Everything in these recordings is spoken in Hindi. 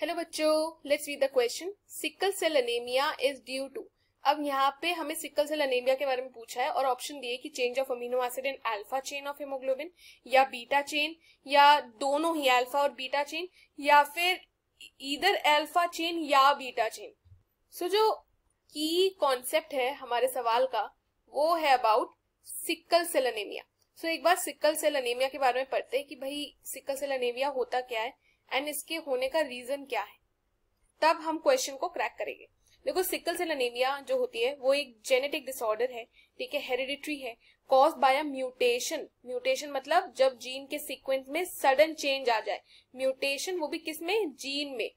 हेलो बच्चों let's read the question sickle cell anaemia is due to अब यहाँ पे हमें सिकल सेल अनेमिया के बारे में पूछा है और ऑप्शन दिए कि change of amino acid in alpha chain of haemoglobin या बीटा चेन या दोनों ही अल्फा और बीटा चेन या फिर इधर अल्फा चेन या बीटा चेन सो so, जो की कॉन्सेप्ट है हमारे सवाल का वो है about sickle cell anaemia so so, एक बार सिकल सेल अनेमिया के बारे में पढ़ते हैं कि भाई सिकल सेल अनेमिया होता क्या है एंड इसके होने का रीजन क्या है तब हम क्वेश्चन को क्रैक करेंगे देखो सिकल सेल अनेमिया जो होती है वो एक जेनेटिक डिसऑर्डर है ठीक है हेरिडिट्री है cause by a mutation mutation मतलब जब जीन के सीक्वेंस में सडन चेंज आ जाए म्यूटेशन वो भी किस में जीन में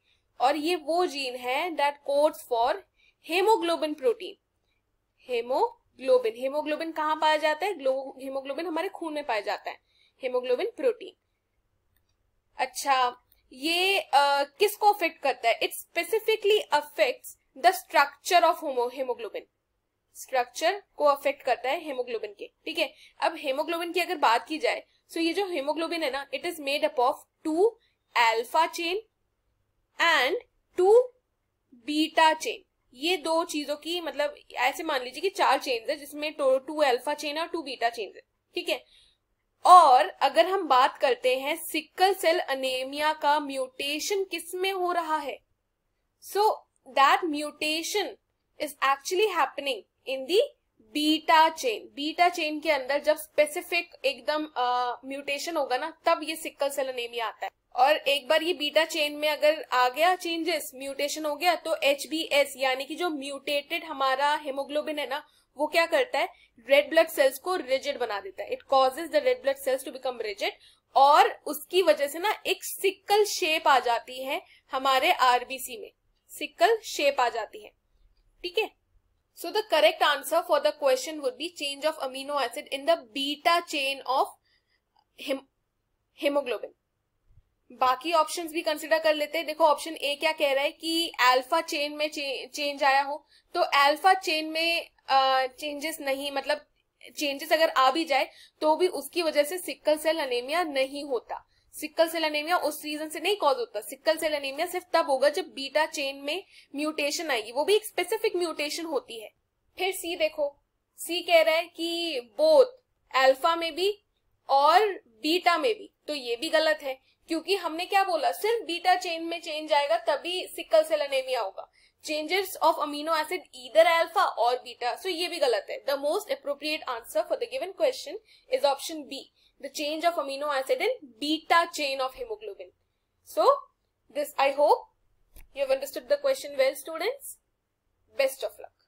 और ये वो जीन है that codes for haemoglobin protein haemoglobin haemoglobin कहाँ पाया जाता है हेमोग्लोबिन हमारे खून में पाया जाता है हेमोग्लोबिन प्रोटीन अच्छा ये uh, किसको अफेक्ट करता है it specifically affects the structure of haemoglobin structure को अफेक्ट करता है हेमोग्लोबिन के ठीक है अब हेमोग्लोबिन की अगर बात की जाए सो so ये जो हेमोग्लोबिन है ना it is made up of two alpha chain and two beta chain ये दो चीजों की मतलब ऐसे मान लीजिए कि चार चेन्स है जिसमें टू एल्फा चेन और टू बीटा चेन है ठीक है और अगर हम बात करते हैं सिकल सेल अनेमिया का म्यूटेशन किस में हो रहा है so that mutation is actually happening in the beta chain beta chain के अंदर जब स्पेसिफिक एकदम म्यूटेशन होगा ना तब ये सिक्कल सेल अनेमिया आता है और एक बार ये बीटा चेन में अगर आ गया चेंजेस म्यूटेशन हो गया तो एच यानी कि जो म्यूटेटेड हमारा हेमोग्लोबिन है ना वो क्या करता है रेड ब्लड सेल्स को रिजिड बना देता है it causes the red blood cells to become rigid और उसकी वजह से ना एक सिक्कल शेप आ जाती है हमारे आरबीसी में सिक्कल शेप आ जाती है ठीक है so the correct answer for the question would be change of amino acid in the beta chain of haemoglobin बाकी ऑप्शंस भी कंसिडर कर लेते हैं देखो ऑप्शन ए क्या कह रहा है कि अल्फा चेन में चे, चेंज आया हो तो अल्फा चेन में चेंजेस नहीं मतलब चेंजेस अगर आ भी जाए तो भी उसकी वजह से सिक्कल सेल अनेमिया नहीं होता सिक्कल सेल अनेमिया उस रीजन से नहीं कॉज होता सिक्कल सेल अनेमिया सिर्फ तब होगा जब बीटा चेन में म्यूटेशन आएगी वो भी एक स्पेसिफिक म्यूटेशन होती है फिर सी देखो सी कह रहा है कि बोथ अल्फा में भी और बीटा में भी तो ये भी गलत है क्योंकि हमने क्या बोला सिर्फ बीटा चेन में चेंज आएगा तभी सिक्कल सेल अनेमिया होगा changes of amino acid either alpha or beta. So ये भी गलत है. The most appropriate answer for the given question is option B. The change of amino acid in beta chain of hemoglobin. So this I hope you have understood the question well students. Best of luck.